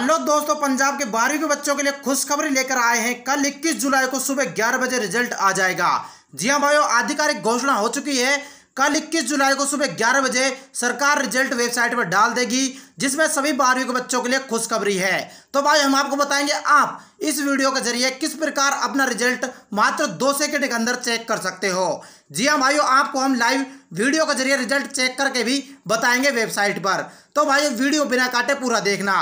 hello दोस्तों पंजाब के बारहवीं बच्चों के लिए खुशखबरी लेकर आए हैं कल 21 जुलाई को सुबह 11 बजे रिजल्ट आ जाएगा जी हां भाइयों आधिकारिक घोषणा हो चुकी है कल 21 जुलाई को सुबह 11 बजे सरकार रिजल्ट वेबसाइट पर डाल देगी जिसमें सभी बारहवीं के बच्चों के लिए खुशखबरी है तो भाई हम आपको बताएंगे आप इस वीडियो के जरिए किस प्रकार अपना रिजल्ट मात्र दो सेकेंड के अंदर चेक कर सकते हो जी हाँ भाइयों आपको हम लाइव वीडियो के जरिए रिजल्ट चेक करके भी बताएंगे वेबसाइट पर तो भाई वीडियो बिना काटे पूरा देखना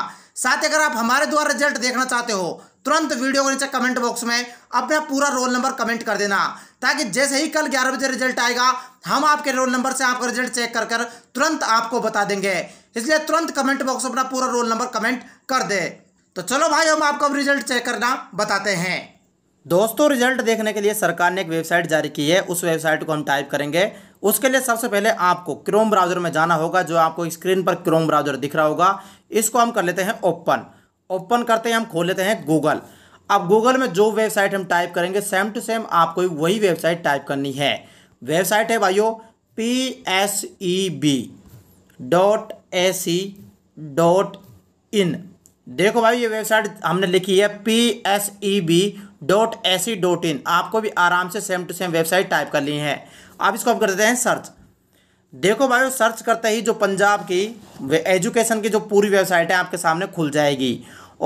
साथ ही अगर आप हमारे द्वारा रिजल्ट देखना चाहते हो तुरंत वीडियो को नीचे कमेंट बॉक्स में अपना पूरा रोल नंबर कमेंट कर देना ताकि जैसे ही कल ग्यारह बजे रिजल्ट आएगा हम आपके रोल नंबर से आपका रिजल्ट चेक कर कर तुरंत आपको बता देंगे इसलिए तुरंत कमेंट बॉक्स में अपना पूरा रोल नंबर कमेंट कर दे तो चलो भाई हम आपको रिजल्ट चेक करना बताते हैं दोस्तों रिजल्ट देखने के लिए सरकार ने एक वेबसाइट जारी की है उस वेबसाइट को हम टाइप करेंगे उसके लिए सबसे पहले आपको क्रोम ब्राउज़र में जाना होगा जो आपको स्क्रीन पर क्रोम ब्राउज़र दिख रहा होगा इसको हम कर लेते हैं ओपन ओपन करते हैं हम खोल लेते हैं गूगल अब गूगल में जो वेबसाइट हम टाइप करेंगे सेम टू सेम आपको वही वेबसाइट टाइप करनी है वेबसाइट है भाइयों P S E B dot A C dot in देखो भाई ये वेबसाइट हमने लिखी है P S E B dot A C dot in आपको भी आराम से same to same website type कर ली है आप इसको आप कर देते हैं सर्च देखो भाई सर्च करते ही जो पंजाब की एजुकेशन की जो पूरी वेबसाइट है आपके सामने खुल जाएगी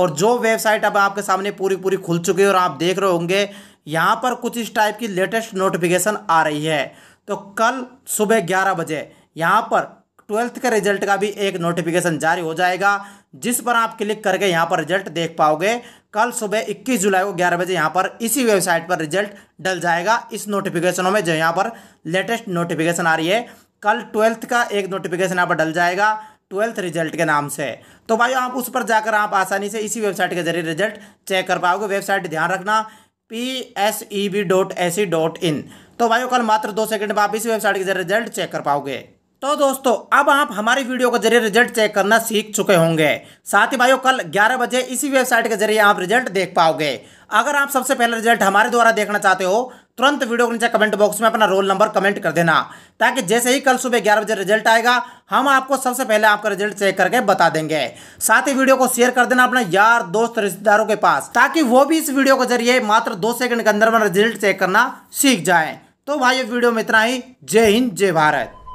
और जो वेबसाइट अब आपके सामने पूरी पूरी खुल चुकी है और आप देख रहे होंगे यहाँ पर कुछ इस टाइप की लेटेस्ट नोटिफिकेशन आ रही है तो कल सुबह ग्यारह बजे यहाँ पर ट्वेल्थ के रिजल्ट का भी एक नोटिफिकेशन जारी हो जाएगा जिस पर आप क्लिक करके यहाँ पर रिजल्ट देख पाओगे कल सुबह 21 जुलाई को 11 बजे यहाँ पर इसी वेबसाइट पर रिजल्ट डल जाएगा इस नोटिफिकेशनों में जो यहाँ पर लेटेस्ट नोटिफिकेशन आ रही है कल ट्वेल्थ का एक नोटिफिकेशन यहाँ पर डल जाएगा ट्वेल्थ रिजल्ट के नाम से तो भाई आप उस पर जाकर आप आसानी से इसी वेबसाइट के जरिए रिजल्ट चेक कर पाओगे वेबसाइट ध्यान रखना P S E B dot A C dot in तो भाई कल मात्र दो सेकंड में आप इसी वेबसाइट के जरिए रिजल्ट चेक कर पाओगे तो दोस्तों अब आप हमारी वीडियो के जरिए रिजल्ट चेक करना सीख चुके होंगे साथ ही भाइयों कल 11 बजे इसी वेबसाइट के जरिए आप रिजल्ट देख पाओगे अगर आप सबसे पहले रिजल्ट हमारे द्वारा देखना चाहते हो तुरंत वीडियो के नीचे कमेंट बॉक्स में अपना रोल नंबर कमेंट कर देना ताकि जैसे ही कल सुबह ग्यारह बजे रिजल्ट आएगा हम आपको सबसे पहले आपका रिजल्ट चेक करके बता देंगे साथ ही वीडियो को शेयर कर देना अपने यार दोस्त रिश्तेदारों के पास ताकि वो भी इस वीडियो के जरिए मात्र दो सेकंड के अंदर में रिजल्ट चेक करना सीख जाए तो भाई वीडियो में इतना ही जय हिंद जय भारत